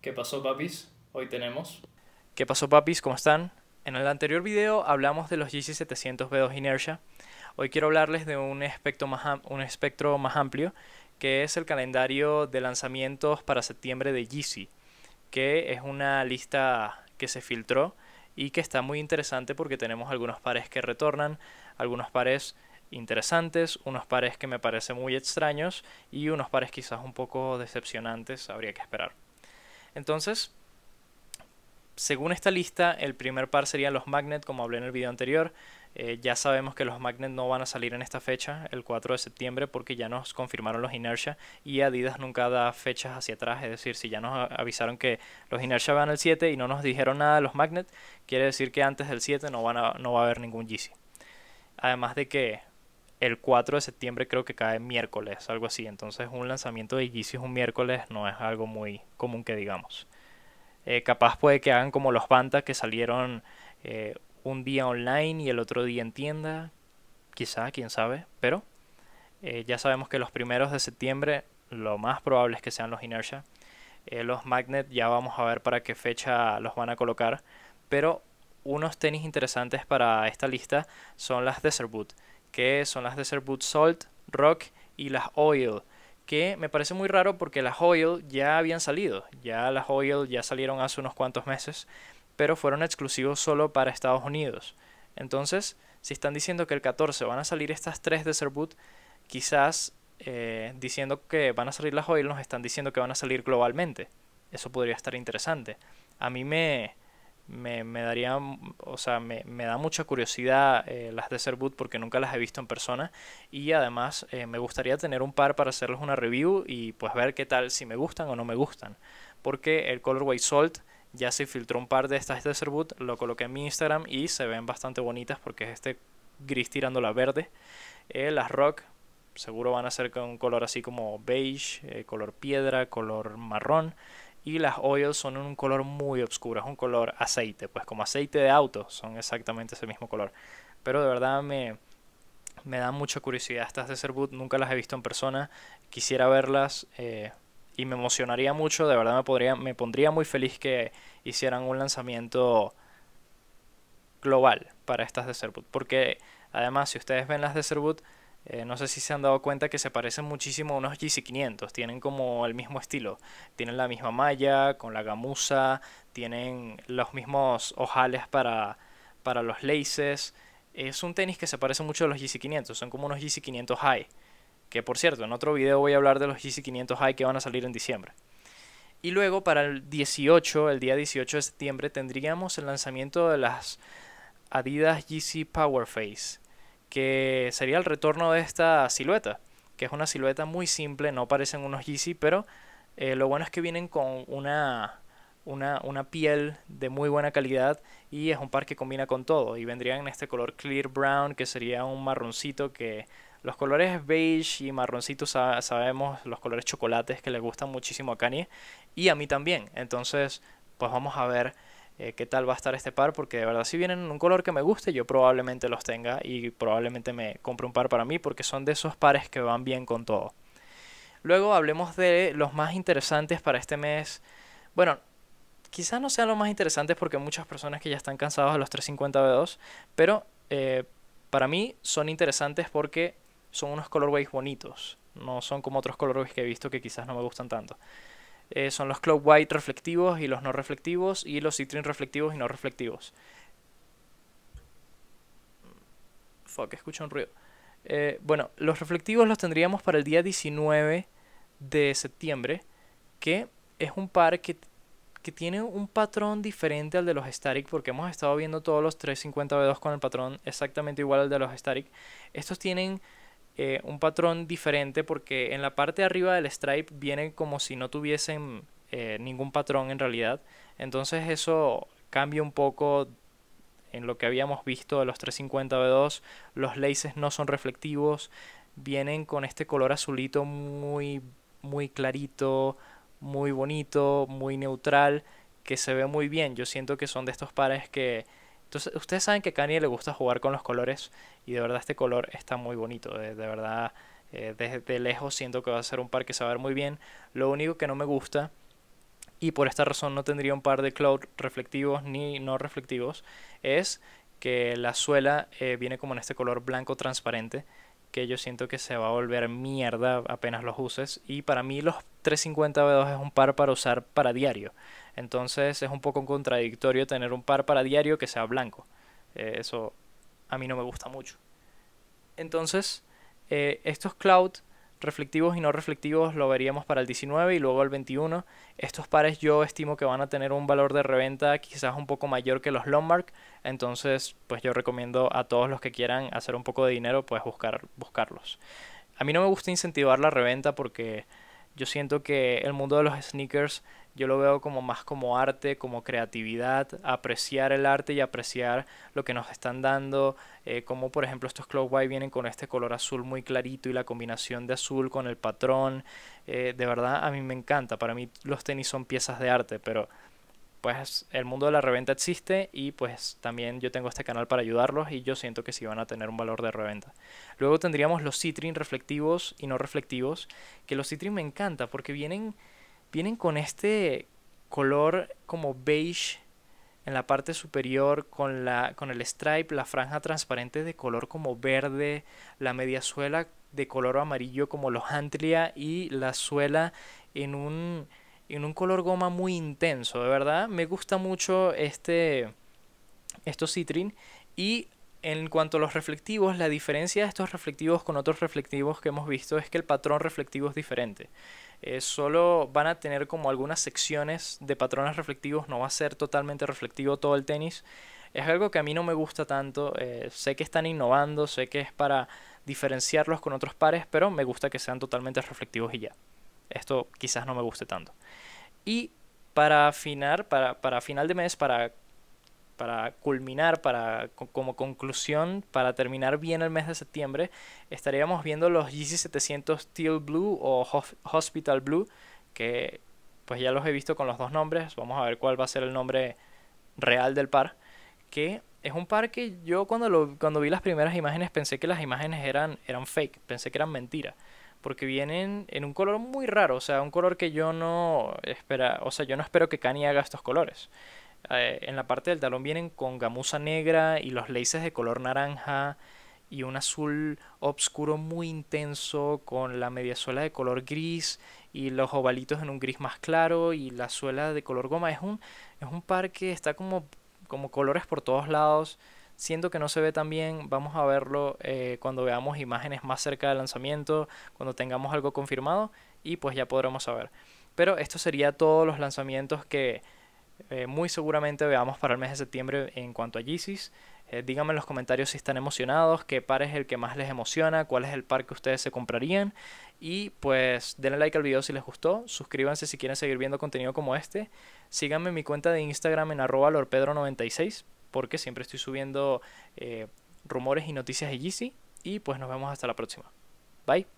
¿Qué pasó, papis? Hoy tenemos. ¿Qué pasó, papis? ¿Cómo están? En el anterior video hablamos de los GC700 b 2 Inertia. Hoy quiero hablarles de un espectro, más un espectro más amplio, que es el calendario de lanzamientos para septiembre de GC, que es una lista que se filtró y que está muy interesante porque tenemos algunos pares que retornan, algunos pares interesantes, unos pares que me parecen muy extraños y unos pares quizás un poco decepcionantes, habría que esperar. Entonces, según esta lista, el primer par serían los Magnet, como hablé en el video anterior. Eh, ya sabemos que los Magnet no van a salir en esta fecha, el 4 de septiembre, porque ya nos confirmaron los Inertia y Adidas nunca da fechas hacia atrás. Es decir, si ya nos avisaron que los Inertia van el 7 y no nos dijeron nada de los Magnet, quiere decir que antes del 7 no, van no va a haber ningún Gc. Además de que el 4 de septiembre creo que cae miércoles, algo así. Entonces un lanzamiento de es un miércoles no es algo muy común que digamos. Eh, capaz puede que hagan como los Banta que salieron eh, un día online y el otro día en tienda. Quizá, quién sabe. Pero eh, ya sabemos que los primeros de septiembre lo más probable es que sean los Inertia. los Magnet ya vamos a ver para qué fecha los van a colocar. Pero unos tenis interesantes para esta lista son las Desert Boot que son las Desert Boot Salt, Rock y las Oil, que me parece muy raro porque las Oil ya habían salido, ya las Oil ya salieron hace unos cuantos meses, pero fueron exclusivos solo para Estados Unidos. Entonces, si están diciendo que el 14 van a salir estas tres Desert Boot, quizás eh, diciendo que van a salir las Oil nos están diciendo que van a salir globalmente. Eso podría estar interesante. A mí me, me, o sea, me, da mucha curiosidad eh, las Desert Boot porque nunca las he visto en persona y además eh, me gustaría tener un par para hacerles una review y pues ver qué tal, si me gustan o no me gustan, porque el color White Salt ya se filtró un par de estas Desert Boot, lo coloqué en mi Instagram y se ven bastante bonitas porque es este gris tirando la verde, eh, las Rock seguro van a ser con un color así como beige, color piedra, color marrón y las oils son un color muy oscuro, es un color aceite, pues como aceite de auto, son exactamente ese mismo color. Pero de verdad me, me da mucha curiosidad estas de Cerbut, nunca las he visto en persona, quisiera verlas eh, y me emocionaría mucho, de verdad me, podría, me pondría muy feliz que hicieran un lanzamiento global para estas de Cerbut, porque además si ustedes ven las de Cerbut eh, no sé si se han dado cuenta que se parecen muchísimo a unos GC500, tienen como el mismo estilo, tienen la misma malla, con la gamusa, tienen los mismos ojales para, los laces. Es un tenis que se parece mucho a los GC500, son como unos GC500 High, que por cierto, en otro video voy a hablar de los GC500 High que van a salir en diciembre. Y luego para el 18, el día 18 de septiembre, tendríamos el lanzamiento de las Adidas GC Powerface que sería el retorno de esta silueta, que es una silueta muy simple, no parecen unos Yeezy, pero eh, lo bueno es que vienen con una, una, piel de muy buena calidad y es un par que combina con todo. Y vendrían en este color clear brown, que sería un marroncito que... Los colores beige y marroncito sabemos, los colores chocolates que le gustan muchísimo a Kanye y a mí también. Entonces, pues vamos a ver eh, qué tal va a estar este par, porque de verdad si vienen en un color que me guste, yo probablemente los tenga y probablemente me compre un par para mí, porque son de esos pares que van bien con todo. Luego hablemos de los más interesantes para este mes. Bueno, quizás no sean los más interesantes porque muchas personas que ya están cansados de los 350B2, pero eh, para mí son interesantes porque son unos colorways bonitos. No son como otros colorways que he visto que quizás no me gustan tanto. Eh, son los Cloud white reflectivos y los no reflectivos y los citrin reflectivos y no reflectivos. Fuck, escucho un ruido. Eh, bueno, los reflectivos los tendríamos para el día 19 de septiembre, que es un par que, que tiene un patrón diferente al de los static, porque hemos estado viendo todos los 350B2 con el patrón exactamente igual al de los static. Estos tienen eh, un patrón diferente porque en la parte de arriba del stripe vienen como si no tuviesen eh, ningún patrón en realidad. Entonces eso cambia un poco en lo que habíamos visto de los 350B2. Los laces no son reflectivos, vienen con este color azulito muy, muy clarito, muy bonito, muy neutral, que se ve muy bien. Yo siento que son de estos pares que entonces, ustedes saben que a Kanye le gusta jugar con los colores y de verdad este color está muy bonito, de, verdad eh, desde lejos siento que va a ser un par que se va a ver muy bien. Lo único que no me gusta y por esta razón no tendría un par de cloud reflectivos ni no reflectivos es que la suela eh, viene como en este color blanco transparente que yo siento que se va a volver mierda apenas los uses. Y para mí los 350B2 es un par para usar para diario. Entonces es un poco contradictorio tener un par para diario que sea blanco. Eh, eso a mí no me gusta mucho. Entonces, eh, estos cloud reflectivos y no reflectivos lo veríamos para el 19 y luego el 21. Estos pares yo estimo que van a tener un valor de reventa quizás un poco mayor que los Longmark, entonces pues yo recomiendo a todos los que quieran hacer un poco de dinero pues buscar, buscarlos. A mí no me gusta incentivar la reventa porque yo siento que el mundo de los sneakers yo lo veo como más como arte, como creatividad, apreciar el arte y apreciar lo que nos están dando, eh, como por ejemplo estos Cloud White vienen con este color azul muy clarito y la combinación de azul con el patrón, eh, de verdad a mí me encanta, para mí los tenis son piezas de arte, pero pues el mundo de la reventa existe y pues también yo tengo este canal para ayudarlos y yo siento que sí van a tener un valor de reventa. Luego tendríamos los Citrin reflectivos y no reflectivos, que los Citrin me encanta porque vienen, vienen con este color como beige en la parte superior con, la, con el stripe, la franja transparente de color como verde, la media suela de color amarillo como los Antlia y la suela en un en un color goma muy intenso, de verdad. Me gusta mucho este estos citrin y en cuanto a los reflectivos, la diferencia de estos reflectivos con otros reflectivos que hemos visto es que el patrón reflectivo es diferente. Eh, solo van a tener como algunas secciones de patrones reflectivos, no va a ser totalmente reflectivo todo el tenis. Es algo que a mí no me gusta tanto, eh, sé que están innovando, sé que es para diferenciarlos con otros pares, pero me gusta que sean totalmente reflectivos y ya esto quizás no me guste tanto. Y para para, final de mes, para, culminar, para como conclusión, para terminar bien el mes de septiembre, estaríamos viendo los GC700 Teal Blue o Hospital Blue, que pues ya los he visto con los dos nombres, vamos a ver cuál va a ser el nombre real del par, que es un par que yo cuando, cuando vi las primeras imágenes pensé que las imágenes eran, eran fake, pensé que eran mentiras porque vienen en un color muy raro, o sea, un color que yo no espera, o sea, yo no espero que Kanye haga estos colores. Eh, en la parte del talón vienen con gamuza negra y los laces de color naranja y un azul oscuro muy intenso con la media suela de color gris y los ovalitos en un gris más claro y la suela de color goma. Es un, es un par que está como, como colores por todos lados siento que no se ve tan bien. Vamos a verlo eh, cuando veamos imágenes más cerca del lanzamiento, cuando tengamos algo confirmado y pues ya podremos saber. Pero esto sería todos los lanzamientos que eh, muy seguramente veamos para el mes de septiembre en cuanto a Yeezys. Eh, díganme en los comentarios si están emocionados, qué par es el que más les emociona, cuál es el par que ustedes se comprarían. Y pues denle like al video si les gustó, suscríbanse si quieren seguir viendo contenido como este. Síganme en mi cuenta de Instagram en arroba lorpedro96 porque siempre estoy subiendo eh, rumores y noticias de Yeezy. Y pues nos vemos hasta la próxima. Bye.